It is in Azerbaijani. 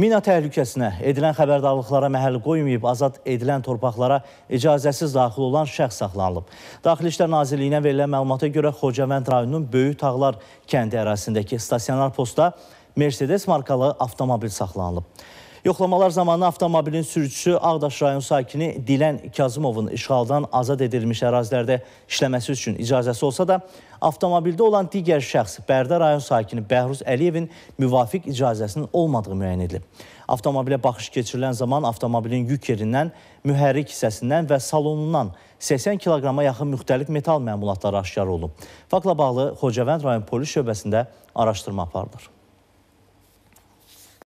Mina təhlükəsinə edilən xəbərdarlıqlara məhəl qoymayıb azad edilən torpaqlara icazəsiz daxil olan şəxs saxlanılıb. Daxili İşlər Nazirliyinə verilən məlumata görə Xocavənd rayonunun Böyük Tağlar kəndi ərazisindəki stasionar posta Mercedes markalı avtomobil saxlanılıb. Yoxlamalar zamanı avtomobilin sürücüsü Ağdaş rayon sakini Dilən Kazımovun işğaldan azad edilmiş ərazilərdə işləməsi üçün icazəsi olsa da, avtomobildə olan digər şəxs Bərdə rayon sakini Bəhruz Əliyevin müvafiq icazəsinin olmadığı müəyyən edilib. Avtomobilə baxış keçirilən zaman avtomobilin yük yerindən, mühərrik hissəsindən və salonundan 80 kiloqrama yaxın müxtəlif metal məmulatları aşkar olunub. Fakla bağlı Xocavənd rayon polis şöbəsində araşdırma aparılır.